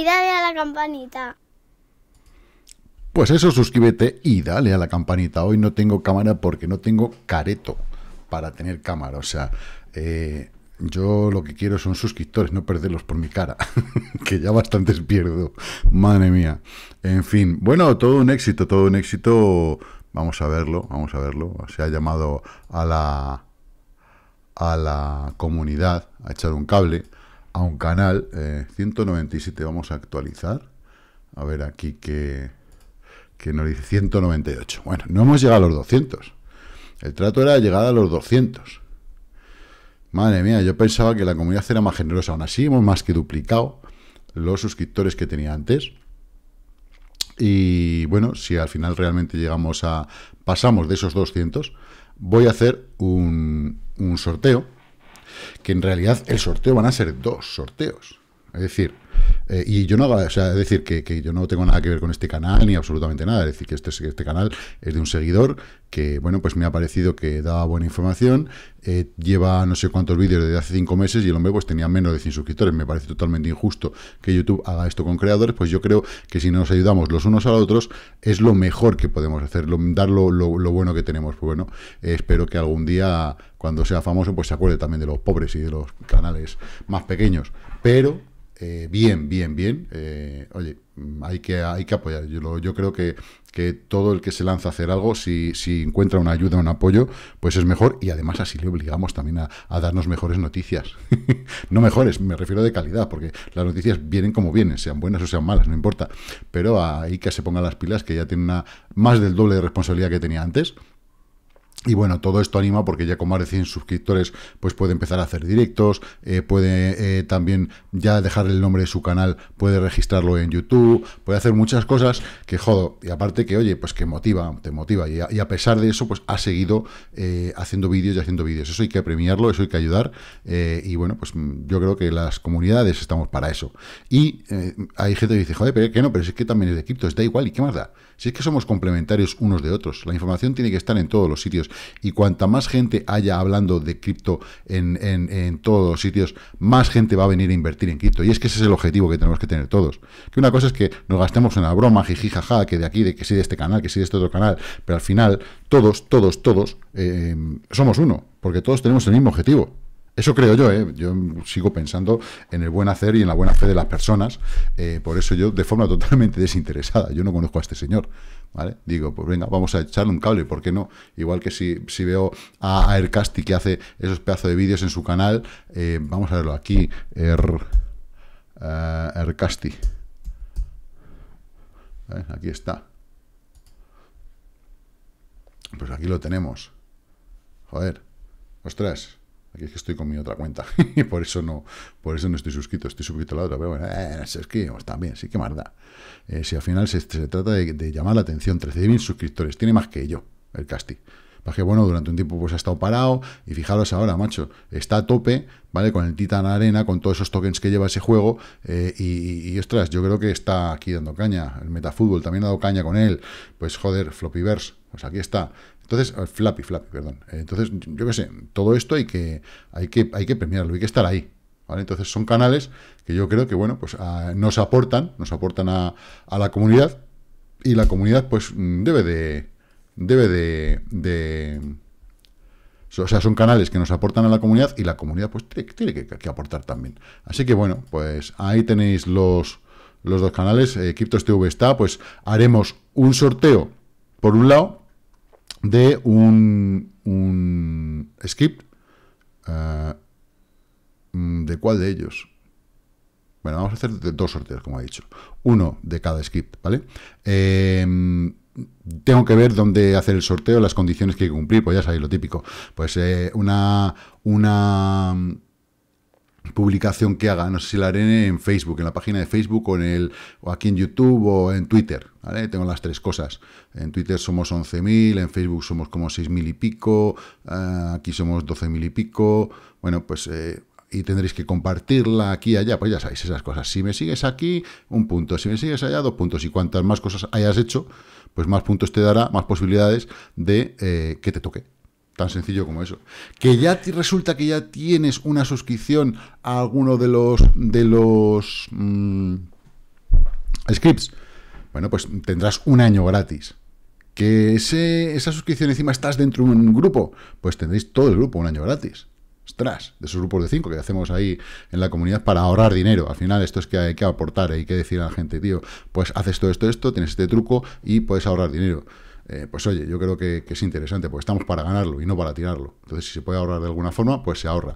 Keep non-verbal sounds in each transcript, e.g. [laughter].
y dale a la campanita. Pues eso, suscríbete y dale a la campanita. Hoy no tengo cámara porque no tengo careto para tener cámara. O sea, eh, yo lo que quiero son suscriptores, no perderlos por mi cara, [laughs] que ya bastantes pierdo. Madre mía. En fin, bueno, todo un éxito, todo un éxito. Vamos a verlo, vamos a verlo. Se ha llamado a la a la comunidad a echar un cable a un canal, 197 eh, vamos a actualizar, a ver aquí que, que nos dice 198, bueno, no hemos llegado a los 200, el trato era llegar a los 200, madre mía, yo pensaba que la comunidad era más generosa, aún así hemos más que duplicado los suscriptores que tenía antes, y bueno, si al final realmente llegamos a, pasamos de esos 200, voy a hacer un, un sorteo, que en realidad el sorteo van a ser dos sorteos. Es decir, eh, y yo no decir, que, yo no tengo nada que ver con este canal ni absolutamente nada. Es decir, que este, este canal es de un seguidor que, bueno, pues me ha parecido que daba buena información. Eh, lleva no sé cuántos vídeos desde hace cinco meses y el hombre pues tenía menos de 100 suscriptores. Me parece totalmente injusto que YouTube haga esto con creadores. Pues yo creo que si nos ayudamos los unos a los otros es lo mejor que podemos hacer, dar lo, bueno que tenemos. Pues bueno, eh, espero que algún día, cuando sea famoso, pues se acuerde también de los pobres y de los canales más pequeños. Pero eh, bien, bien, bien. Eh, oye, hay que, hay que apoyar. Yo, creo que, que, todo el que se lanza a hacer algo, si, si encuentra una ayuda, un apoyo, pues es mejor. Y además así le obligamos también a, darnos mejores noticias. [laughs] no mejores, me refiero de calidad, porque las noticias vienen como vienen, sean buenas o sean malas, no importa. Pero ahí que se ponga las pilas, que ya tiene una, más del doble de responsabilidad que tenía antes y bueno, todo esto anima porque ya con más de 100 suscriptores pues puede empezar a hacer directos, eh, puede eh, también ya dejar el nombre de su canal, puede registrarlo en YouTube, puede hacer muchas cosas que jodo. Y aparte que, oye, pues que motiva, te motiva. Y a, pesar de eso, pues ha seguido eh, haciendo vídeos y haciendo vídeos. Eso hay que premiarlo, eso hay que ayudar. y bueno, pues mm, yo creo que las comunidades estamos para eso. Y hay gente que dice, joder, pero que no, pero es que también es de ...es da igual, ¿y qué más da? Si es que somos complementarios unos de otros, la información tiene que estar en todos los sitios y cuanta más gente haya hablando de cripto en, en, todos los sitios, más gente va a venir a invertir en cripto. Y es que ese es el objetivo que tenemos que tener todos. Que una cosa es que nos gastemos en la broma, jiji, jaja, que de aquí, de que sí de este canal, que sí de este otro canal, pero al final todos, todos, todos eh, somos uno, porque todos tenemos el mismo objetivo. Eso creo yo, ¿eh? yo sigo pensando en el buen hacer y en la buena fe de las personas, eh, por eso yo de forma totalmente [laughs] desinteresada, yo no conozco a este señor, ¿vale? Digo, pues venga, vamos a echarle un cable, ¿por qué no? Igual que si, veo a Aircasti que hace esos pedazos de vídeos en su canal, eh, vamos a verlo aquí, Air, er, eh, Aircasti, aquí está, pues aquí lo tenemos, joder, ostras, Aquí es que estoy con mi otra cuenta. [laughs] y por eso no, por eso no estoy suscrito, estoy suscrito a la otra. Pero bueno, eh, está también, sí que más eh, si al final se, trata de, llamar la atención, 13.000 suscriptores, tiene más que yo, el casting Para pues que bueno, durante un tiempo pues ha estado parado. Y fijaros ahora, macho, está a tope, ¿vale? Con el Titan Arena, con todos esos tokens que lleva ese juego. Eh, y, y, ostras, yo creo que está aquí dando caña. El Metafútbol también ha dado caña con él. Pues joder, Floppyverse, pues aquí está. Entonces, Flappy, Flappy, perdón. Eh, entonces, yo qué sé, todo esto hay que, hay que, hay que premiarlo, hay que estar ahí. ¿Vale? Entonces son canales que yo creo que bueno, pues ah, nos aportan, nos aportan a, la comunidad y la comunidad pues debe de debe de, o sea, son canales que nos aportan a la comunidad y la comunidad pues tiene, que, aportar también. Así que bueno, pues ahí tenéis los los dos canales, eh, CryptoSTV está, pues haremos un sorteo por un lado de un, un script. Eh, ¿De cuál de ellos? Bueno, vamos a hacer dos sorteos, como he dicho. Uno de cada script, ¿vale? Em, tengo que ver dónde hacer el sorteo, las condiciones que hay que cumplir, pues ya sabéis lo típico. Pues eh, una, una publicación que haga, no sé si la haré en Facebook, en la página de Facebook o, en el, o aquí en YouTube o en Twitter, ¿vale? Tengo las tres cosas. En Twitter somos 11.000, en Facebook somos como 6.000 y pico, eh, aquí somos 12.000 y pico, bueno, pues... Eh, y tendréis que compartirla aquí y allá, pues ya sabéis esas cosas. Si me sigues aquí, un punto. Si me sigues allá, dos puntos. Y cuantas más cosas hayas hecho, pues más puntos te dará, más posibilidades de eh, que te toque. Tan sencillo como eso. Que ya te resulta que ya tienes una suscripción a alguno de los de los mm, scripts. Bueno, pues tendrás un año gratis. Que esa suscripción encima estás dentro de un grupo, pues tendréis todo el grupo un año gratis. Ostras, de esos grupos de cinco que hacemos ahí en la comunidad para ahorrar dinero. Al final esto es que hay que aportar, hay que decir a la gente, tío, pues haces todo esto, esto, tienes este truco y puedes ahorrar dinero. Eh, pues oye, yo creo que, es interesante, porque estamos para ganarlo y no para tirarlo. Entonces, si se puede ahorrar de alguna forma, pues se ahorra.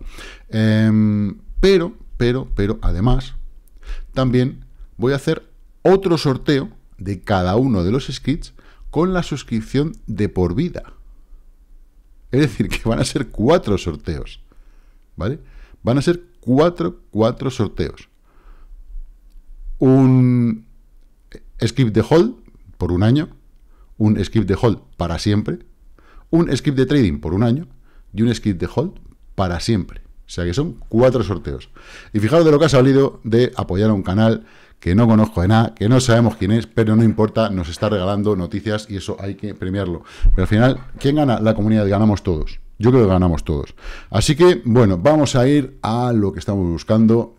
Em, pero, pero, pero, además, también voy a hacer otro sorteo de cada uno de los skits con la suscripción de por vida. Es decir, que van a ser cuatro sorteos. ¿Vale? Van a ser cuatro, cuatro sorteos. Un eh, skip de hold por un año, un script de hold para siempre, un script de trading por un año y un script de hold para siempre. O sea que son cuatro sorteos. Y fijaros de lo que ha salido de apoyar a un canal que no conozco de nada, que no sabemos quién es, pero no importa, nos está regalando noticias y eso hay que premiarlo. Pero al final, ¿quién gana? La comunidad, ganamos todos. Yo creo que ganamos todos. Así que, bueno, vamos a ir a lo que estamos buscando.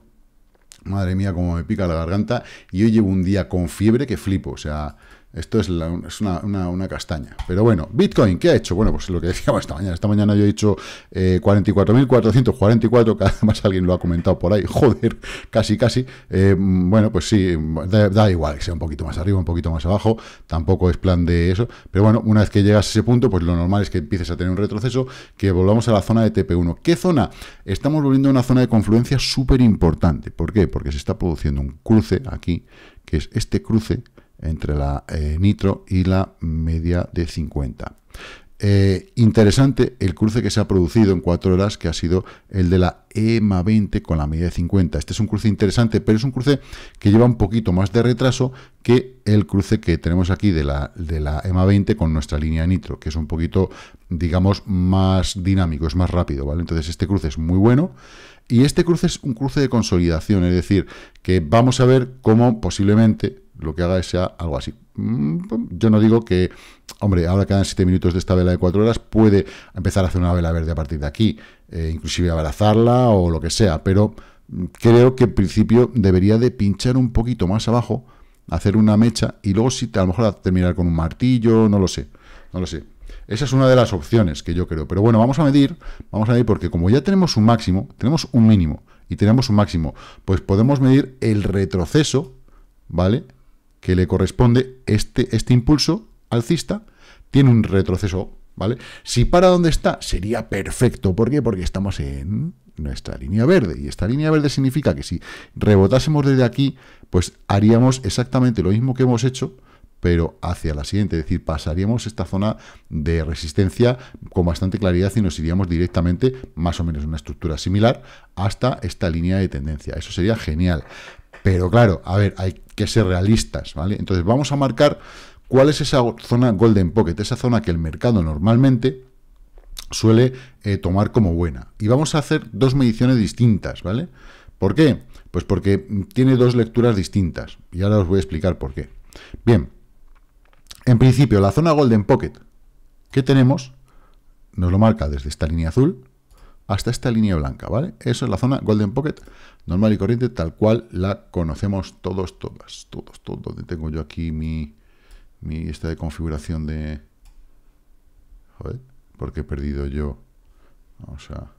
Madre mía, cómo me pica la garganta. Y hoy llevo un día con fiebre que flipo. O sea, esto es, una, castaña. Pero bueno, Bitcoin, ¿qué ha hecho? Bueno, pues lo que decíamos esta mañana. Esta mañana yo he dicho 44.444, eh, cada más alguien lo ha comentado por ahí. [laughs] Joder, casi, casi. Eh, bueno, pues sí, da, da, igual que sea un poquito más arriba, un poquito más abajo. Tampoco es plan de eso. Pero bueno, una vez que llegas a ese punto, pues lo normal es que empieces a tener un retroceso, que volvamos a la zona de TP1. ¿Qué zona? Estamos volviendo a una zona de confluencia súper importante. ¿Por qué? Porque se está produciendo un cruce aquí, que es este cruce entre la eh, nitro y la media de 50. Eh, interesante el cruce que se ha producido en cuatro horas, que ha sido el de la EMA 20 con la media de 50. Este es un cruce interesante, pero es un cruce que lleva un poquito más de retraso que el cruce que tenemos aquí de la, de la EMA 20 con nuestra línea nitro, que es un poquito, digamos, más dinámico, es más rápido, ¿vale? Entonces este cruce es muy bueno. Y este cruce es un cruce de consolidación, es decir, que vamos a ver cómo posiblemente lo que haga sea algo así. Mm, yo no digo que, hombre, ahora quedan 7 minutos de esta vela de 4 horas, puede empezar a hacer una vela verde a partir de aquí, eh, inclusive abrazarla o lo que sea, pero mm, creo que en principio debería de pinchar un poquito más abajo, hacer una mecha y luego si a lo mejor terminar con un martillo, no lo sé, no lo sé. Esa es una de las opciones que yo creo. Pero bueno, vamos a medir, vamos a medir porque como ya tenemos un máximo, tenemos un mínimo y tenemos un máximo, pues podemos medir el retroceso, ¿vale? que le corresponde este, este impulso alcista, tiene un retroceso, ¿vale? Si para donde está, sería perfecto. ¿Por qué? Porque estamos en nuestra línea verde. Y esta línea verde significa que si rebotásemos desde aquí, pues haríamos exactamente lo mismo que hemos hecho, pero hacia la siguiente, es decir, pasaríamos esta zona de resistencia con bastante claridad y nos iríamos directamente, más o menos una estructura similar, hasta esta línea de tendencia. Eso sería genial. Pero claro, a ver, hay que ser realistas, ¿vale? Entonces vamos a marcar cuál es esa zona golden pocket, esa zona que el mercado normalmente suele eh, tomar como buena. Y vamos a hacer dos mediciones distintas, ¿vale? ¿Por qué? Pues porque tiene dos lecturas distintas. Y ahora os voy a explicar por qué. Bien, en principio, la zona golden pocket que tenemos nos lo marca desde esta línea azul, hasta esta línea blanca, ¿vale? Eso es la zona Golden Pocket normal y corriente, tal cual la conocemos todos, todas, todos, todos. Donde tengo yo aquí mi, mi esta de configuración de... Joder, porque he perdido yo... Vamos a...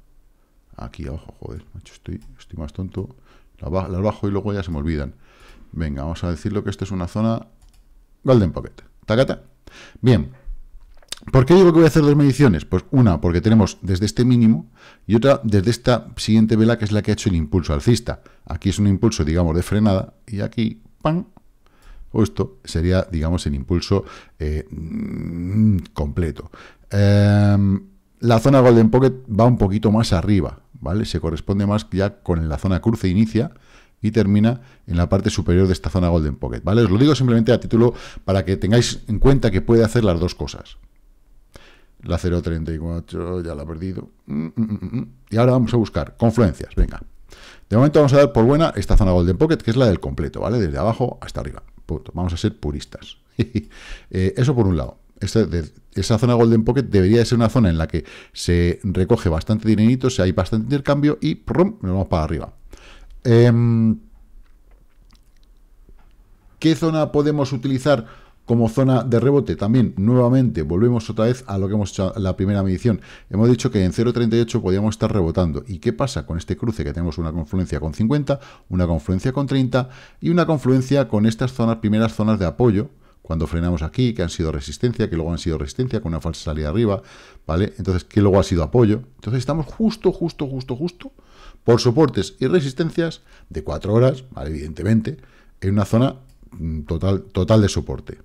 Aquí abajo, joder, estoy, estoy más tonto. Las la bajo y luego ya se me olvidan. Venga, vamos a decirlo que esto es una zona Golden Pocket. ¿Tacata? Bien, ¿Por qué digo que voy a hacer dos mediciones? Pues una, porque tenemos desde este mínimo y otra desde esta siguiente vela, que es la que ha hecho el impulso alcista. Aquí es un impulso, digamos, de frenada y aquí, ¡pam! O esto sería, digamos, el impulso eh, mm, completo. Em, la zona Golden Pocket va un poquito más arriba, ¿vale? Se corresponde más ya con la zona cruce inicia y termina en la parte superior de esta zona Golden Pocket, ¿vale? Os lo digo simplemente a título para que tengáis en cuenta que puede hacer las dos cosas. La 0.34 ya la ha perdido. Mm, mm, mm, y ahora vamos a buscar confluencias, venga. De momento vamos a dar por buena esta zona Golden Pocket, que es la del completo, ¿vale? Desde abajo hasta arriba. Punto. Vamos a ser puristas. [laughs] Eh, eso por un lado. Este esa, zona Golden Pocket debería ser una zona en la que se recoge bastante dinerito, se hay bastante intercambio y nos vamos para arriba. Em, ¿Qué zona podemos utilizar? como zona de rebote, también nuevamente volvemos otra vez a lo que hemos hecho la primera medición. Hemos dicho que en 0.38 podíamos estar rebotando. ¿Y qué pasa con este cruce? Que tenemos una confluencia con 50, una confluencia con 30 y una confluencia con estas zonas, primeras zonas de apoyo, cuando frenamos aquí, que han sido resistencia, que luego han sido resistencia con una falsa salida arriba, ¿vale? Entonces, que luego ha sido apoyo. Entonces, estamos justo, justo, justo, justo por soportes y resistencias de 4 horas, ¿vale? Evidentemente, en una zona mm, total, total de soporte.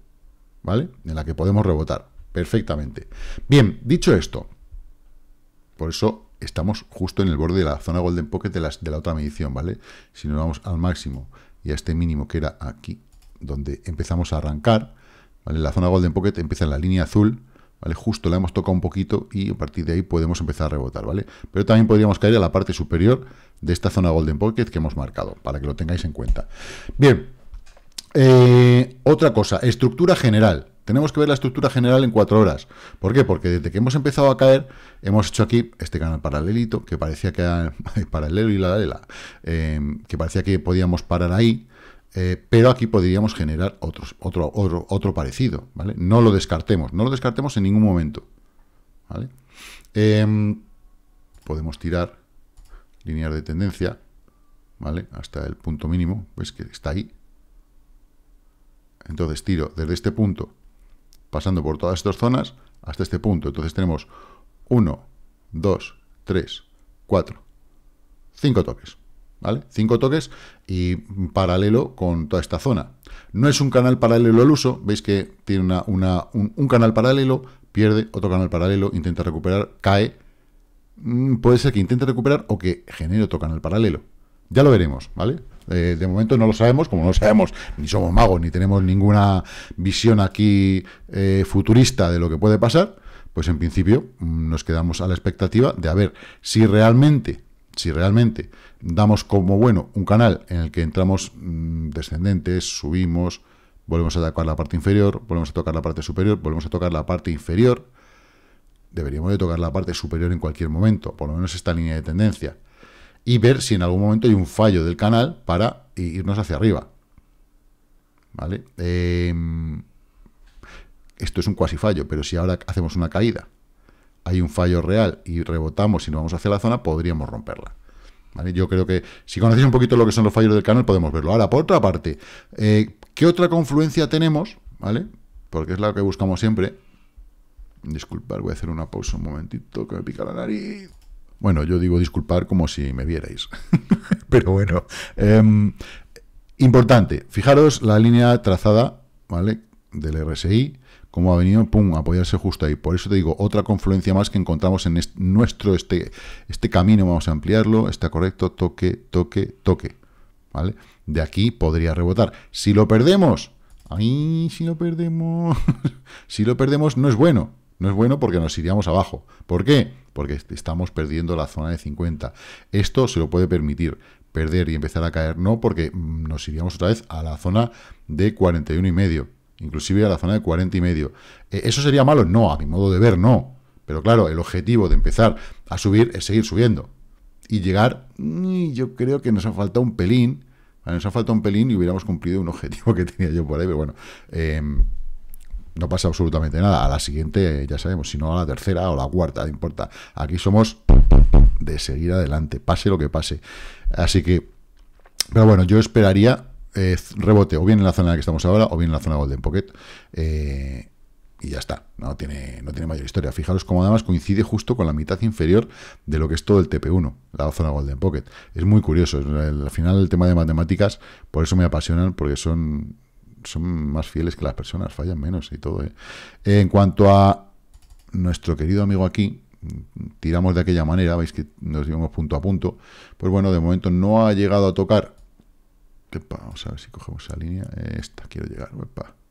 ¿vale? En la que podemos rebotar perfectamente. Bien, dicho esto, por eso estamos justo en el borde de la zona golden pocket de, de la otra medición, ¿vale? Si nos vamos al máximo y a este mínimo que era aquí, donde empezamos a arrancar, ¿vale? La zona golden pocket empieza en la línea azul, ¿vale? Justo la hemos tocado un poquito y a partir de ahí podemos empezar a rebotar, ¿vale? Pero también podríamos caer a la parte superior de esta zona golden pocket que hemos marcado, para que lo tengáis en cuenta. Bien, eh, otra cosa, estructura general. Tenemos que ver la estructura general en cuatro horas. ¿Por qué? Porque desde que hemos empezado a caer, hemos hecho aquí este canal paralelito, que parecía que era [laughs] paralelo y la eh, que parecía que podíamos parar ahí, eh, pero aquí podríamos generar otro, otro, otro parecido, ¿vale? No lo descartemos, no lo descartemos en ningún momento, em, podemos tirar líneas de tendencia, ¿vale? Hasta el punto mínimo, pues que está ahí, entonces tiro desde este punto, pasando por todas estas zonas, hasta este punto. Entonces tenemos 1, 2, 3, 4, 5 toques. ¿Vale? 5 toques y paralelo con toda esta zona. No es un canal paralelo al uso, veis que tiene una, un, un canal paralelo, pierde otro canal paralelo, intenta recuperar, cae. Mm, puede ser que intente recuperar o que genere otro canal paralelo. Ya lo veremos, ¿vale? Eh, de momento no lo sabemos, como no lo sabemos, ni somos magos, ni tenemos ninguna visión aquí eh, futurista de lo que puede pasar, pues en principio mm, nos quedamos a la expectativa de a ver si realmente, si realmente damos como bueno un canal en el que entramos mm, descendentes, subimos, volvemos a tocar la parte inferior, volvemos a tocar la parte superior, volvemos a tocar la parte inferior, deberíamos de tocar la parte superior en cualquier momento, por lo menos esta línea de tendencia y ver si en algún momento hay un fallo del canal para irnos hacia arriba. ¿Vale? Em, esto es un cuasi fallo, pero si ahora hacemos una caída, hay un fallo real y rebotamos y nos vamos hacia la zona, podríamos romperla. ¿Vale? Yo creo que si conocéis un poquito lo que son los fallos del canal, podemos verlo. Ahora, por otra parte, eh, ¿qué otra confluencia tenemos? ¿Vale? Porque es la que buscamos siempre. Disculpad, voy a hacer una pausa un momentito que me pica la nariz. Bueno, yo digo disculpar como si me vierais. [laughs] Pero bueno. Em, importante, fijaros la línea trazada, ¿vale? Del RSI, cómo ha venido, pum, apoyarse justo ahí. Por eso te digo, otra confluencia más que encontramos en nuestro, este, este camino, vamos a ampliarlo, está correcto, toque, toque, toque. ¿Vale? De aquí podría rebotar. Si lo perdemos, ¡ay! Si lo perdemos, [laughs] si lo perdemos, no es bueno. No es bueno porque nos iríamos abajo. ¿Por qué? Porque estamos perdiendo la zona de 50. Esto se lo puede permitir perder y empezar a caer. No porque mm, nos iríamos otra vez a la zona de 41 y medio. Inclusive a la zona de 40 y medio. E, ¿Eso sería malo? No, a mi modo de ver, no. Pero claro, el objetivo de empezar a subir es seguir subiendo. Y llegar, mm, yo creo que nos ha faltado un pelín. Nos ha faltado un pelín y hubiéramos cumplido un objetivo [laughs] que tenía yo por ahí. Pero bueno. Em, no pasa absolutamente nada. A la siguiente, ya sabemos, si no a la tercera o la cuarta, no importa. Aquí somos de seguir adelante, pase lo que pase. Así que, pero bueno, yo esperaría eh, rebote o bien en la zona en la que estamos ahora o bien en la zona Golden Pocket. Eh, y ya está, no tiene, no tiene mayor historia. Fijaros cómo además coincide justo con la mitad inferior de lo que es todo el TP1, la zona Golden Pocket. Es muy curioso, al final el tema de matemáticas, por eso me apasionan, porque son son más fieles que las personas, fallan menos y todo. ¿eh? En cuanto a nuestro querido amigo aquí, tiramos de aquella manera, veis que nos llevamos punto a punto, pues bueno, de momento no ha llegado a tocar, vamos a ver si cogemos esa línea, esta quiero llegar,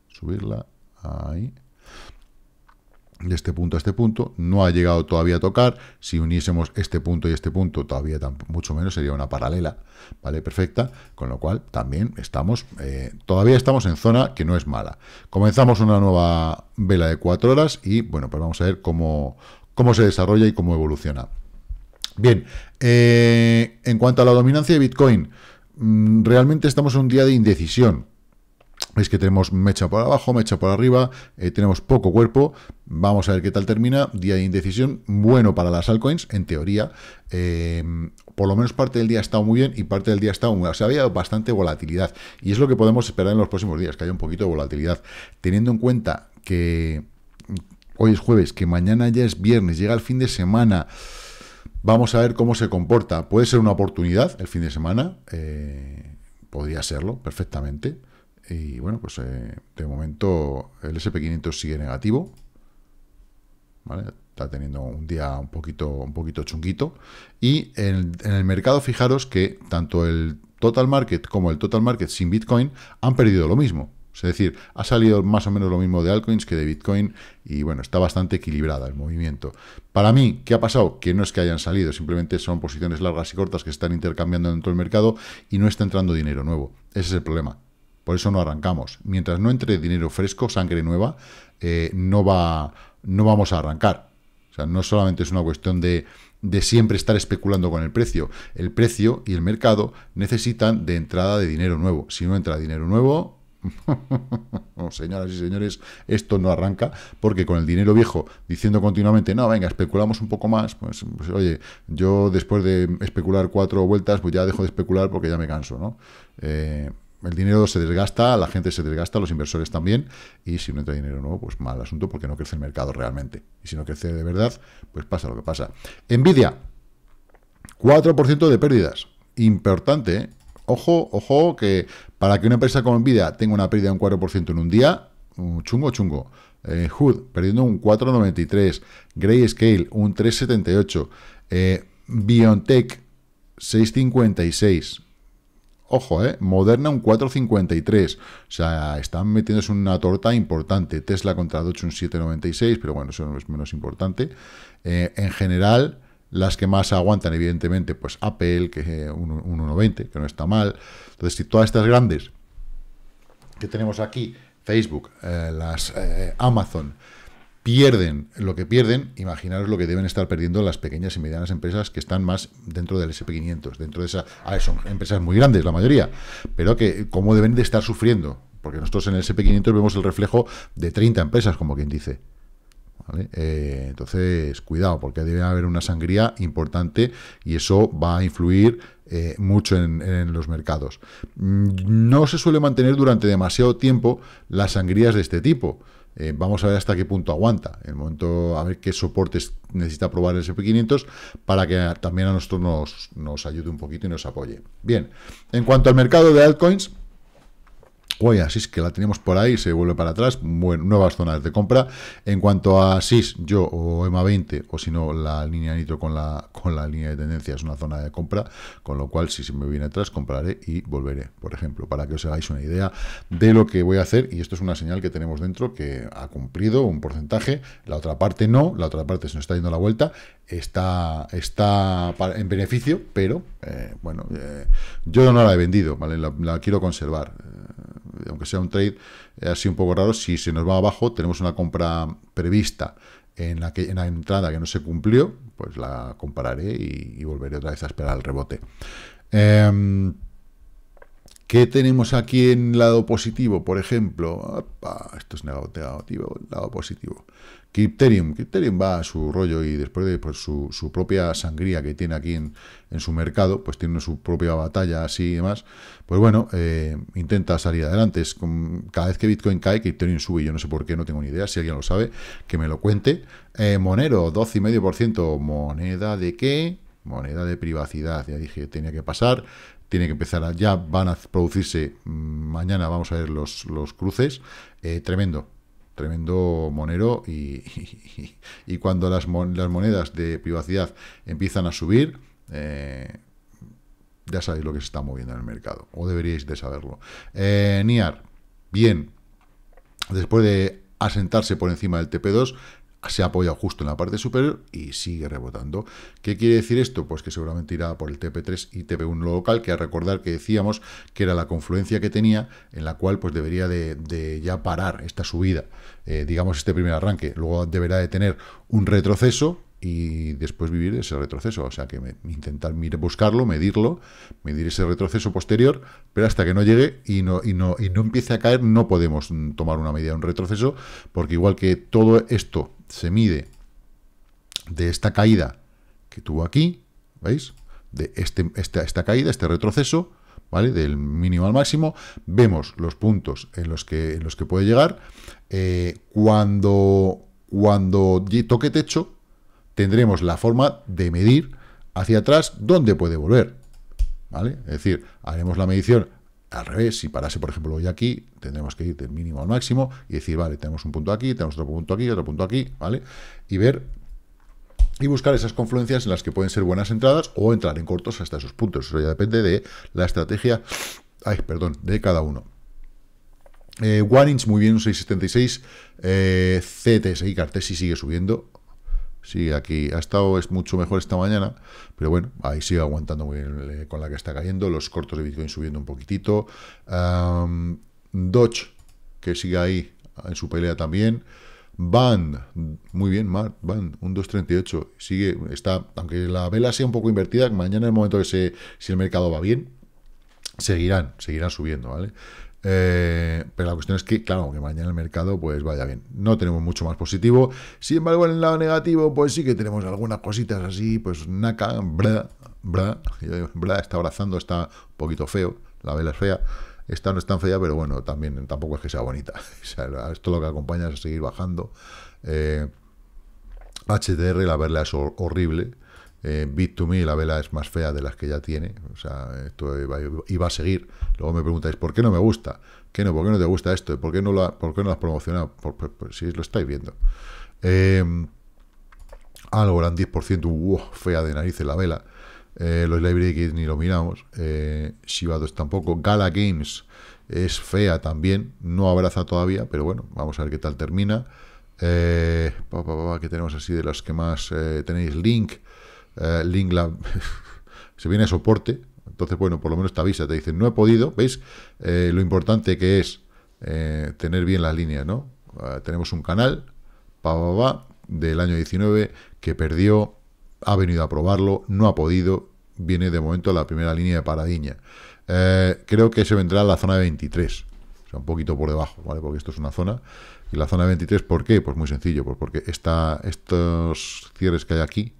subirla, ahí, de este punto a este punto, no ha llegado todavía a tocar, si uniésemos este punto y este punto, todavía mucho menos, sería una paralela, ¿vale? Perfecta, con lo cual también estamos, eh, todavía estamos en zona que no es mala. Comenzamos una nueva vela de cuatro horas y, bueno, pues vamos a ver cómo, cómo se desarrolla y cómo evoluciona. Bien, eh, en cuanto a la dominancia de Bitcoin, mm, realmente estamos en un día de indecisión, es que tenemos mecha por abajo, mecha por arriba, eh, tenemos poco cuerpo, vamos a ver qué tal termina, día de indecisión, bueno para las altcoins, en teoría, em, por lo menos parte del día ha estado muy bien y parte del día ha estado muy o sea, había bastante volatilidad, y es lo que podemos esperar en los próximos días, que haya un poquito de volatilidad, teniendo en cuenta que hoy es jueves, que mañana ya es viernes, llega el fin de semana, vamos a ver cómo se comporta, puede ser una oportunidad el fin de semana, eh, podría serlo perfectamente, y bueno, pues eh, de momento el SP500 sigue negativo. Está teniendo un día un poquito, un poquito chunguito. Y en, en el mercado, fijaros que tanto el total market como el total market sin Bitcoin han perdido lo mismo. Es decir, ha salido más o menos lo mismo de altcoins que de Bitcoin y bueno, está bastante equilibrada el movimiento. Para mí, ¿qué ha pasado? Que no es que hayan salido, simplemente son posiciones largas y cortas que están intercambiando dentro del mercado y no está entrando dinero nuevo. Ese es el problema. Por eso no arrancamos. Mientras no entre dinero fresco, sangre nueva, eh, no, va, no vamos a arrancar. O sea, no solamente es una cuestión de, siempre estar especulando con el precio. El precio y el mercado necesitan de entrada de dinero nuevo. Si no entra dinero nuevo, [laughs] Señoras y señores, esto no arranca porque con el dinero viejo diciendo continuamente, no, venga, especulamos un poco más, pues, pues, oye, yo después de especular cuatro vueltas, pues ya dejo de especular porque ya me canso, ¿no? Eh, el dinero se desgasta, la gente se desgasta, los inversores también, y si no entra dinero nuevo, pues mal asunto porque no crece el mercado realmente. Y si no crece de verdad, pues pasa lo que pasa. Nvidia, 4% de pérdidas. Importante, ¿eh? Ojo, ojo, que para que una empresa como Nvidia tenga una pérdida de un 4% en un día, chungo, chungo. Eh, Hood perdiendo un 4,93. Grayscale un 3,78. Eh, Biontech 6,56. Ojo, ¿eh? Moderna un 4,53. O sea, están metiéndose una torta importante. Tesla contra Dodge un 7,96, pero bueno, eso es menos importante. Eh, en general, las que más aguantan, evidentemente, pues Apple, que es eh, un, que no está mal. Entonces, si todas estas grandes que tenemos aquí, Facebook, eh, las Amazon, pierden lo que pierden, imaginaros lo que deben estar perdiendo las pequeñas y medianas empresas que están más dentro del SP500, dentro de esa... Ah, son empresas muy grandes la mayoría, pero que cómo deben de estar sufriendo, porque nosotros en el SP500 vemos el reflejo de 30 empresas, como quien dice. Eh, entonces, cuidado, porque debe haber una sangría importante y eso va a influir eh, mucho en, los mercados. Mm, no se suele mantener durante demasiado tiempo las sangrías de este tipo. Eh, vamos a ver hasta qué punto aguanta. el momento, a ver qué soportes necesita probar el SP500 para que también a nosotros nos ayude un poquito y nos apoye. Bien, en cuanto al mercado de altcoins, Oye, es que la tenemos por ahí, se vuelve para atrás. Bueno, nuevas zonas de compra. En cuanto a SIS, yo o EMA20, o si no, la línea Nitro con la, con la línea de tendencia es una zona de compra, con lo cual, si se me viene atrás, compraré y volveré, por ejemplo, para que os hagáis una idea de lo que voy a hacer. Y esto es una señal que tenemos dentro que ha cumplido un porcentaje, la otra parte no, la otra parte se nos está yendo la vuelta, está, está en beneficio, pero eh, bueno, eh, yo no la he vendido, ¿vale? la quiero conservar aunque sea un trade eh, así un poco raro, si se nos va abajo, tenemos una compra prevista en la, que, en la entrada que no se cumplió, pues la compararé y, volveré otra vez a esperar el rebote. Em, ¿Qué tenemos aquí en lado positivo, por ejemplo? esto es negativo, lado positivo. Crypterium. Crypterium va a su rollo y después de pues, su, propia sangría que tiene aquí en, su mercado, pues tiene su propia batalla así y demás. Pues bueno, eh, intenta salir adelante. cada vez que Bitcoin cae, Crypterium sube. Yo no sé por qué, no tengo ni idea. Si alguien lo sabe, que me lo cuente. Eh, Monero, 12,5%. ¿Moneda de qué? moneda de privacidad. Ya dije, tenía que pasar tiene que empezar a, ya van a producirse, mm, mañana vamos a ver los, los cruces, eh, tremendo, tremendo monero y, [laughs] cuando las, las, monedas de privacidad empiezan a subir, eh, ya sabéis lo que se está moviendo en el mercado, o deberíais de saberlo. Eh, NIAR, bien, después de asentarse por encima del TP2, se ha apoyado justo en la parte superior y sigue rebotando. ¿Qué quiere decir esto? Pues que seguramente irá por el TP3 y TP1 local, que a recordar que decíamos que era la confluencia que tenía, en la cual pues debería de, ya parar esta subida, eh, digamos este primer arranque. Luego deberá de tener un retroceso y después vivir ese retroceso. O sea que intentar buscarlo, medirlo, medir ese retroceso posterior, pero hasta que no llegue y no, y no, y no empiece a caer, no podemos mm, tomar una medida de un retroceso, porque igual que todo esto se mide de esta caída que tuvo aquí, ¿veis? De este, esta, caída, este retroceso, ¿vale? Del mínimo al máximo, vemos los puntos en los que, en los que puede llegar. Eh, cuando, cuando toque techo, tendremos la forma de medir hacia atrás dónde puede volver. ¿Vale? Es decir, haremos la medición al revés, si parase, por ejemplo, hoy aquí, tendremos que ir del mínimo al máximo y decir, vale, tenemos un punto aquí, tenemos otro punto aquí, otro punto aquí, ¿vale? Y ver y buscar esas confluencias en las que pueden ser buenas entradas o entrar en cortos hasta esos puntos. Eso ya depende de la estrategia, ay, perdón, de cada uno. Eh, One Inch, muy bien, un 676. CTSI, Cartesi sigue subiendo. Sí, aquí. Ha estado es mucho mejor esta mañana, pero bueno, ahí sigue aguantando muy bien eh, con la que está cayendo. Los cortos de Bitcoin subiendo un poquitito. Dodge, que sigue ahí en su pelea también. Band, muy bien, Mark, Band, un 2.38, sigue, está, aunque la vela sea un poco invertida, mañana en el momento que se, si el mercado va bien, seguirán, seguirán subiendo, ¿vale? Eh, pero la cuestión es que, claro, que mañana el mercado pues vaya bien. No tenemos mucho más positivo. Sin embargo, en el lado negativo, pues sí que tenemos algunas cositas así, pues naca, bra, bra, bra está abrazando, está un poquito feo, la vela es fea. Esta no es tan fea, pero bueno, también tampoco es que sea bonita. [laughs] esto lo que acompaña es a seguir bajando. HDR, eh, la verla es horrible. Eh, Bit to Me, la vela es más fea de las que ya tiene. O sea, esto iba, a seguir. Luego me preguntáis, ¿por qué no me gusta? ¿Qué no? ¿Por qué no te gusta esto? ¿Por qué no la no has promocionado? si lo estáis viendo. Em, ...algo eran 10%, fea de narices la vela. Eh, los Library Kids ni lo miramos. Eh, Shiba 2 tampoco. Gala Games es fea también. No abraza todavía, pero bueno, vamos a ver qué tal termina. Eh, que tenemos así de las que más tenéis? Link eh, Lingla [laughs] se viene a soporte, entonces, bueno, por lo menos te avisa, te dice no he podido, ¿veis? Eh, lo importante que es eh, tener bien las líneas, ¿no? tenemos un canal, pa, pa, pa, del año 19, que perdió, ha venido a probarlo, no ha podido, viene de momento la primera línea de paradiña. creo que se vendrá a la zona de 23, o sea, un poquito por debajo, ¿vale? Porque esto es una zona. Y la zona de 23, ¿por qué? Pues muy sencillo, pues porque estos cierres que hay aquí,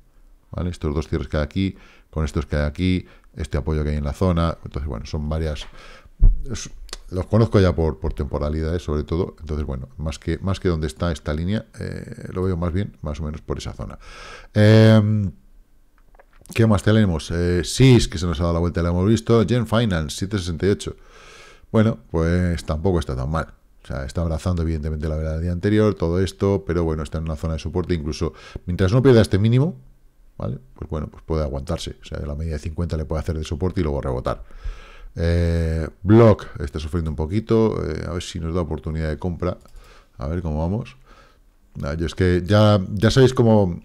¿vale? Estos dos cierres que hay aquí, con estos que hay aquí, este apoyo que hay en la zona. Entonces, bueno, son varias... los conozco ya por, por temporalidades, sobre todo. Entonces, bueno, más que, más que donde está esta línea, eh, lo veo más bien, más o menos por esa zona. Em, ¿Qué más tenemos? Eh, SIS, que se nos ha dado la vuelta, la hemos visto. Gen Finance, 768. Bueno, pues tampoco está tan mal. O sea, está abrazando evidentemente la verdad del día anterior, todo esto, pero bueno, está en una zona de soporte. Incluso mientras no pierda este mínimo, ¿vale? Pues bueno, pues puede aguantarse. O sea, la media de 50 le puede hacer de soporte y luego rebotar. Eh, Block está sufriendo un poquito. Eh, a ver si nos da oportunidad de compra. A ver cómo vamos. Ah, es que ya, ya sabéis cómo...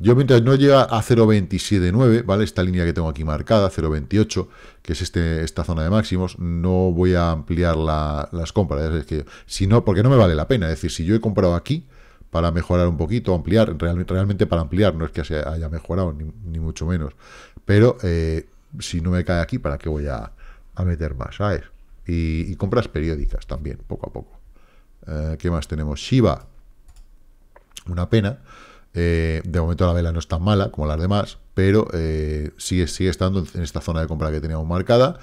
Yo mientras no llega a 0.279, ¿vale? Esta línea que tengo aquí marcada, 0.28, que es este, esta zona de máximos, no voy a ampliar las compras. que, si no, porque no me vale la pena. Es decir, si yo he comprado aquí, para mejorar un poquito, ampliar, realmente para ampliar, no es que se haya mejorado, ni, mucho menos. Pero eh, si no me cae aquí, ¿para qué voy a, a meter más? ¿Sabes? Y, y, compras periódicas también, poco a poco. Eh, ¿Qué más tenemos? Shiba, una pena. Eh, de momento la vela no es tan mala como las demás, pero sigue, sigue estando en esta zona de compra que teníamos marcada.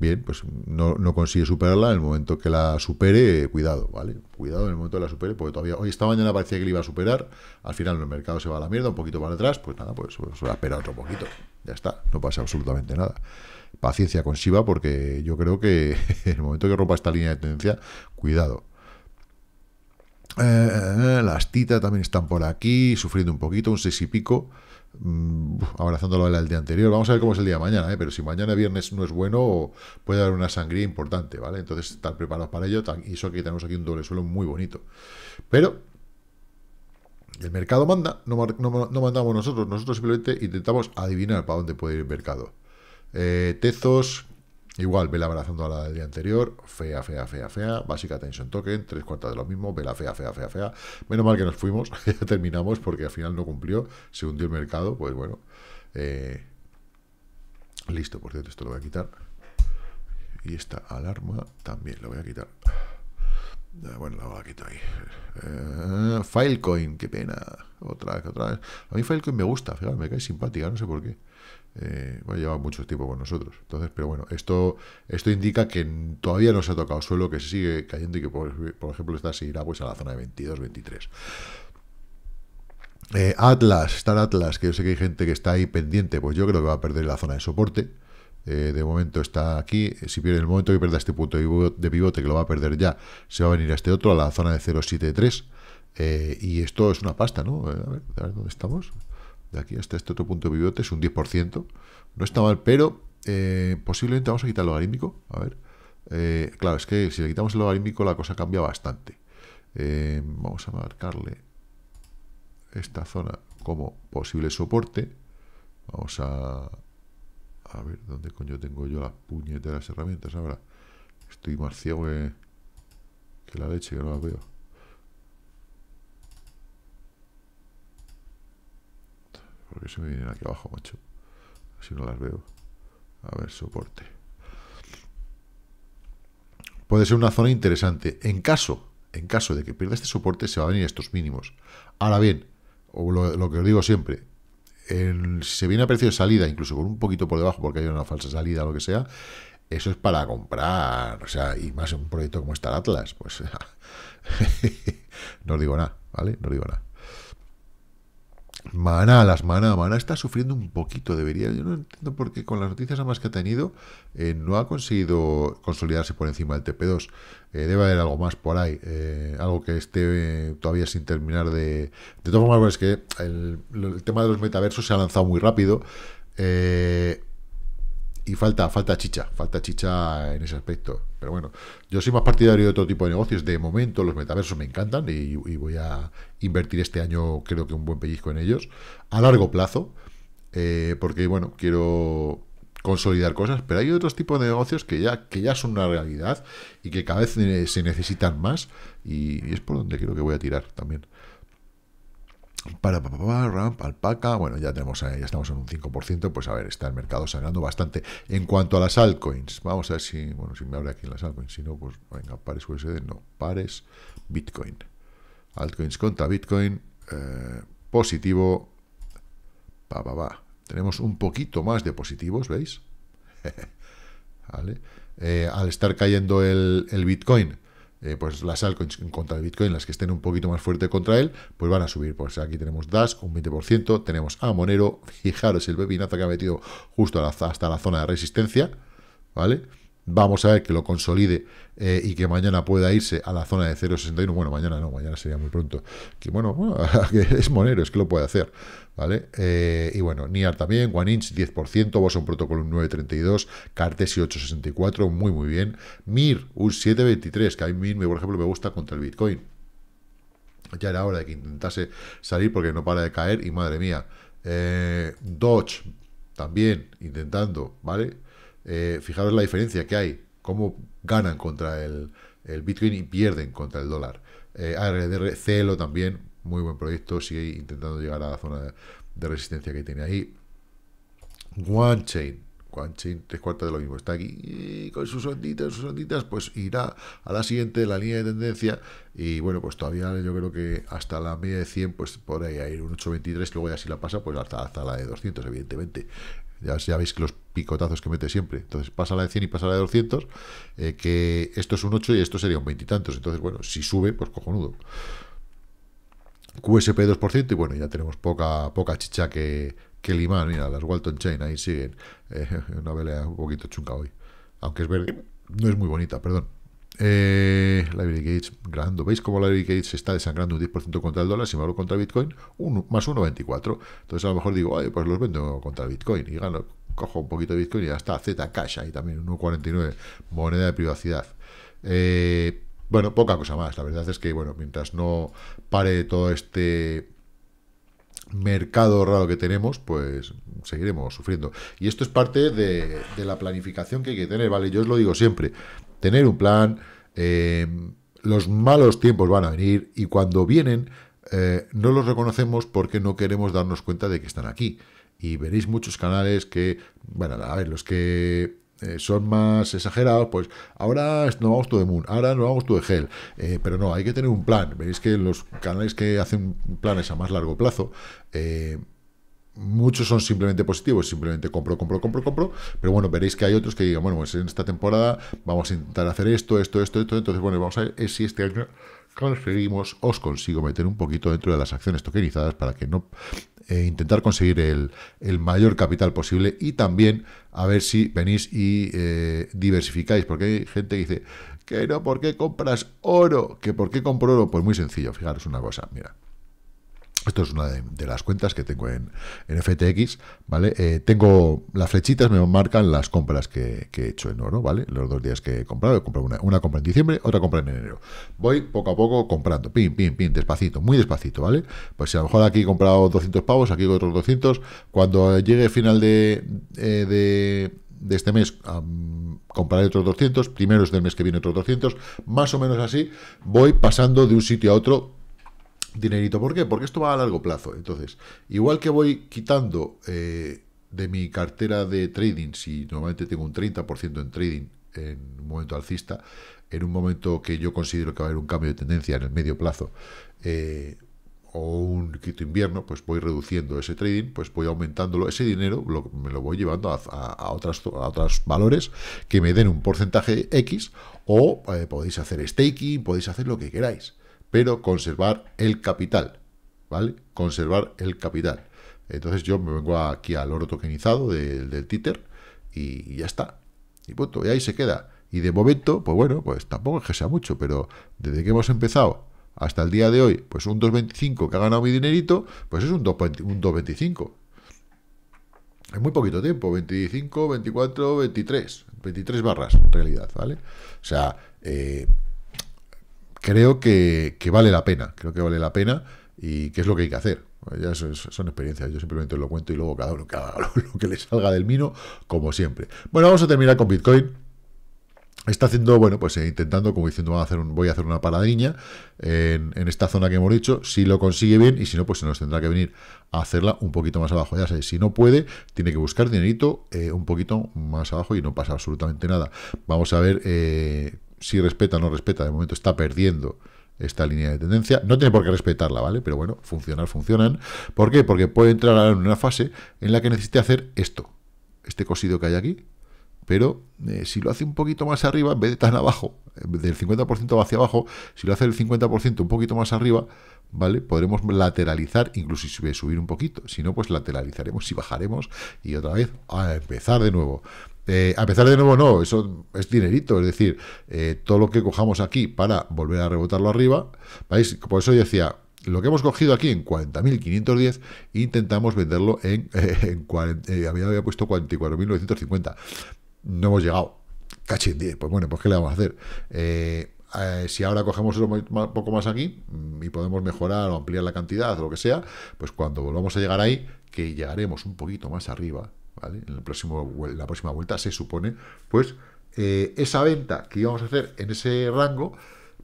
Bien, pues no, consigue superarla en el momento que la supere, cuidado, ¿vale? Cuidado en el momento que la supere, porque todavía hoy esta mañana parecía que la iba a superar, al final el mercado se va a la mierda, un poquito para atrás, pues nada, pues, pues a espera otro poquito, ya está, no pasa absolutamente nada. Paciencia con Shiva, porque yo creo que [laughs] en el momento que rompa esta línea de tendencia, cuidado. Eh, eh, eh, las tita también están por aquí, sufriendo un poquito, un seis y pico. Mm, abrazándolo del día anterior. Vamos a ver cómo es el día de mañana, ¿eh? pero si mañana viernes no es bueno, puede haber una sangría importante, ¿vale? Entonces, estar preparados para ello. Y eso que tenemos aquí un doble suelo muy bonito. Pero el mercado manda, no, mandamos nosotros, nosotros simplemente intentamos adivinar para dónde puede ir el mercado. Eh, tezos, Igual, vela abrazando a la del día anterior, fea, fea, fea, fea, básica tension token, tres cuartas de lo mismo, vela fea, fea, fea, fea. Menos mal que nos fuimos, [laughs] ya terminamos porque al final no cumplió, se hundió el mercado, pues bueno. Eh, listo, por cierto, esto lo voy a quitar. Y esta alarma también lo voy a quitar. Bueno, la quitar ahí. Eh, Filecoin, qué pena. Otra vez, otra vez. A mí Filecoin me gusta, me cae simpática, no sé por qué. Eh, lleva mucho tiempo con nosotros. Entonces, pero bueno, esto, esto indica que todavía no se ha tocado suelo, que se sigue cayendo y que, por, ejemplo, esta se irá pues, a la zona de 22, 23. Eh, Atlas, Star Atlas, que yo sé que hay gente que está ahí pendiente, pues yo creo que va a perder la zona de soporte. Eh, de momento está aquí, eh, si pierde el momento que pierda este punto de pivote, que lo va a perder ya, se va a venir a este otro, a la zona de 0,73, eh, y esto es una pasta, ¿no? A ver, a ver dónde estamos, de aquí hasta este otro punto de pivote es un 10%, no está mal, pero posiblemente vamos a quitar el logarítmico, a ver, claro, es que si le quitamos el logarítmico la cosa cambia bastante, vamos a marcarle esta zona como posible soporte, vamos a a ver, ¿dónde coño tengo yo las puñeteras herramientas ahora? Estoy más ciego que, la leche, que no las veo. ¿Por qué se me vienen aquí abajo, macho? Así no las veo. A ver, soporte. Puede ser una zona interesante. En caso, en caso de que pierda este soporte, se van a venir estos mínimos. Ahora bien, lo que os digo siempre, si se viene a precio de salida, incluso con un poquito por debajo, porque hay una falsa salida o lo que sea, eso es para comprar. O sea, y más en un proyecto como está Atlas, pues [laughs] no os digo nada, ¿vale? No os digo nada. Maná, las maná, Maná está sufriendo un poquito, debería. Yo no entiendo por qué con las noticias más que ha tenido eh, no ha conseguido consolidarse por encima del TP2. Eh, debe haber algo más por ahí, eh, algo que esté todavía sin terminar de... De todas formas, es pues que el, el, tema de los metaversos se ha lanzado muy rápido. Eh, y falta, falta chicha, falta chicha en ese aspecto. Pero bueno, yo soy más partidario de otro tipo de negocios. De momento, los metaversos me encantan y, voy a invertir este año, creo que un buen pellizco en ellos, a largo plazo, eh, porque bueno, quiero consolidar cosas, pero hay otros tipos de negocios que ya, que ya son una realidad y que cada vez se necesitan más y, y es por donde creo que voy a tirar también. Para, para, ramp, alpaca, bueno, ya tenemos ya estamos en un 5%, pues a ver, está el mercado sangrando bastante. En cuanto a las altcoins, vamos a ver si, bueno, si me abre aquí en las altcoins, si no, pues venga, pares USD, no, pares Bitcoin. Altcoins contra Bitcoin, eh, positivo, pa, pa, pa. Tenemos un poquito más de positivos, ¿veis? [laughs] Eh, al estar cayendo el, el Bitcoin, eh, pues las altcoins contra el Bitcoin, las que estén un poquito más fuerte contra él, pues van a subir. Pues aquí tenemos Dash, un 20%, tenemos a Monero, fijaros el pepinazo que ha metido justo hasta la zona de resistencia, ¿vale? Vamos a ver que lo consolide eh, y que mañana pueda irse a la zona de 0,61. Bueno, mañana no, mañana sería muy pronto. Que bueno, [laughs] es Monero, es que lo puede hacer. ¿Vale? Eh, y bueno, NIAR también, 1inch, 10%, Boson Protocol un 9,32, Cartesi 8,64, muy muy bien. MIR un 7,23, que a mí MIR, por ejemplo, me gusta contra el Bitcoin. Ya era hora de que intentase salir porque no para de caer y madre mía. Eh, Dodge también intentando, ¿vale? Eh, fijaros la diferencia que hay, cómo ganan contra el, Bitcoin y pierden contra el dólar. Eh, ARDR, Celo también, muy buen proyecto, sigue intentando llegar a la zona de resistencia que tiene ahí. one chain tres cuartos de lo mismo, está aquí con sus onditas, sus onditas, pues irá a la siguiente la línea de tendencia y bueno, pues todavía yo creo que hasta la media de 100, pues por ahí a ir un 8.23, luego ya si la pasa, pues hasta, hasta la de 200, evidentemente. Ya, ya, veis que los picotazos que mete siempre. Entonces pasa la de 100 y pasa la de 200, eh, que esto es un 8 y esto sería un 20 y tantos. Entonces, bueno, si sube, pues cojonudo. QSP 2% y bueno, ya tenemos poca, poca chicha que, que limar. Mira, las Walton Chain ahí siguen. [laughs] Eh, una vela un poquito chunca hoy. Aunque es verde, no es muy bonita, perdón. Eh, Larry Gates, grande. ¿Veis cómo Library Gates está desangrando un 10% contra el dólar? Si me hablo contra Bitcoin, más 1,24. Entonces a lo mejor digo, Ay, pues los vendo contra Bitcoin y gano, cojo un poquito de Bitcoin y hasta Z Cash ahí también, 1,49. Moneda de privacidad. Eh, bueno, poca cosa más. La verdad es que, bueno, mientras no pare todo este mercado raro que tenemos, pues seguiremos sufriendo. Y esto es parte de, la planificación que hay que tener, ¿vale? Yo os lo digo siempre, tener un plan, eh, los malos tiempos van a venir y cuando vienen eh, no los reconocemos porque no queremos darnos cuenta de que están aquí. Y veréis muchos canales que, bueno, a ver, los que eh, son más exagerados, pues ahora no vamos tú de Moon, ahora no vamos tú de Gel, eh, pero no, hay que tener un plan. Veréis que los canales que hacen planes a más largo plazo, eh, muchos son simplemente positivos, simplemente compro, compro, compro, compro, pero bueno, veréis que hay otros que digan, bueno, pues en esta temporada vamos a intentar hacer esto, esto, esto, esto, entonces bueno, vamos a ver si este año conseguimos, os consigo meter un poquito dentro de las acciones tokenizadas para que no e intentar conseguir el, mayor capital posible y también a ver si venís y eh, diversificáis, porque hay gente que dice, que no, ¿por qué compras oro? ¿Que por qué compro oro? Pues muy sencillo, fijaros una cosa, mira. Esto es una de, las cuentas que tengo en, FTX, ¿vale? Eh, tengo las flechitas, me marcan las compras que, he hecho en oro, ¿vale? Los dos días que he comprado, he comprado una, compra en diciembre, otra compra en enero. Voy poco a poco comprando, Pin, pim, pin. despacito, muy despacito, ¿vale? Pues si a lo mejor aquí he comprado 200 pavos, aquí otros 200, cuando llegue el final eh, de, este mes compraré otros 200, es del mes que viene otros 200, más o menos así, voy pasando de un sitio a otro dinerito. ¿Por qué? Porque esto va a largo plazo. Entonces, igual que voy quitando eh, de mi cartera de trading, si normalmente tengo un 30% en trading en un momento alcista, en un momento que yo considero que va a haber un cambio de tendencia en el medio plazo, eh, o un quito invierno, pues voy reduciendo ese trading, pues voy aumentándolo, ese dinero me lo voy llevando a, otras, a otros valores que me den un porcentaje X, o eh, podéis hacer staking, podéis hacer lo que queráis pero conservar el capital, ¿vale? Conservar el capital. Entonces yo me vengo aquí al oro tokenizado del, títer y, ya está. Y punto, y ahí se queda. Y de momento, pues bueno, pues tampoco es que sea mucho, pero desde que hemos empezado hasta el día de hoy, pues un 2.25 que ha ganado mi dinerito, pues es un 2.25. En muy poquito tiempo, 25, 24, 23, 23 barras en realidad, ¿vale? O sea, eh, creo que, vale la pena, creo que vale la pena y qué es lo que hay que hacer. Ya son, experiencias, yo simplemente lo cuento y luego cada uno, cada [laughs] lo que le salga del mino, como siempre. Bueno, vamos a terminar con Bitcoin está haciendo, bueno, pues eh, intentando, como diciendo, voy a hacer, una paradiña en, esta zona que hemos dicho, si lo consigue bien, y si no, pues se nos tendrá que venir a hacerla un poquito más abajo, ya sé, si no puede, tiene que buscar dinerito eh, un poquito más abajo y no pasa absolutamente nada. Vamos a ver eh, si respeta o no respeta, de momento está perdiendo esta línea de tendencia. No tiene por qué respetarla, ¿vale? Pero bueno, funcionar, funcionan. ¿Por qué? Porque puede entrar en una fase en la que necesite hacer esto, este cosido que hay aquí, pero eh, si lo hace un poquito más arriba, en vez de tan abajo, del 50% hacia abajo, si lo hace el 50% un poquito más arriba, ¿vale? Podremos lateralizar, incluso si subir un poquito, si no, pues lateralizaremos y bajaremos y otra vez a empezar de nuevo. Eh, a empezar de nuevo no, eso es dinerito, es decir, eh, todo lo que cojamos aquí para volver a rebotarlo arriba, ¿veis? Por eso yo decía, lo que hemos cogido aquí en 40.510 intentamos venderlo en, 40, [laughs] había puesto 44.950 no hemos llegado. Cachín 10. Pues bueno, pues ¿qué le vamos a hacer? Eh, eh, si ahora cogemos un poco más aquí mm, y podemos mejorar o ampliar la cantidad o lo que sea, pues cuando volvamos a llegar ahí, que llegaremos un poquito más arriba, ¿vale? En la próxima vuelta se supone, pues eh, esa venta que íbamos a hacer en ese rango,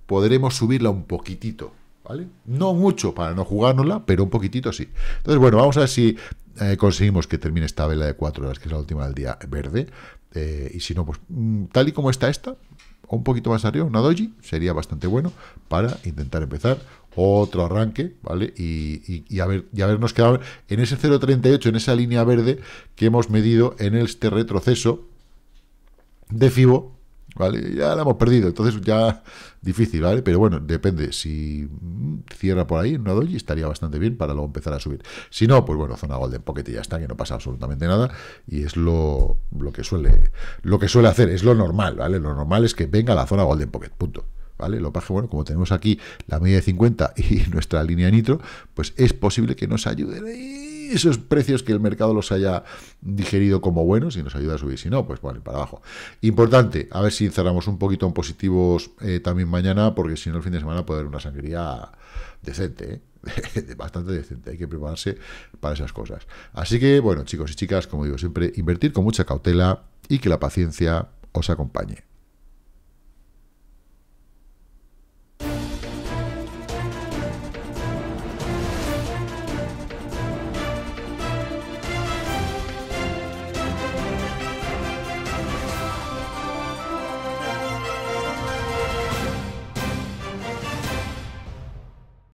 podremos subirla un poquitito, ¿vale? No mucho para no jugárnosla, pero un poquitito sí. Entonces, bueno, vamos a ver si conseguimos que termine esta vela de 4 horas, que es la última del día verde, eh, y si no, pues mm, tal y como está esta, o un poquito más arriba, una doji, sería bastante bueno para intentar empezar otro arranque, ¿vale? Y, y, y habernos quedado en ese 0.38, en esa línea verde que hemos medido en este retroceso de FIBO ¿vale? Ya la hemos perdido, entonces ya difícil, ¿vale? Pero bueno, depende. Si cierra por ahí no doy estaría bastante bien para luego empezar a subir. Si no, pues bueno, zona golden pocket y ya está, que no pasa absolutamente nada y es lo, lo que suele lo que suele hacer, es lo normal, ¿vale? Lo normal es que venga la zona golden pocket, punto. ¿Vale? Lo que, bueno, como tenemos aquí la media de 50 y [laughs] nuestra línea nitro, pues es posible que nos ayude ahí esos precios que el mercado los haya digerido como buenos y nos ayuda a subir. Si no, pues vale, para abajo. Importante, a ver si cerramos un poquito en positivos eh, también mañana, porque si no, el fin de semana puede haber una sangría decente, ¿eh? [laughs] bastante decente. Hay que prepararse para esas cosas. Así que, bueno, chicos y chicas, como digo siempre, invertir con mucha cautela y que la paciencia os acompañe.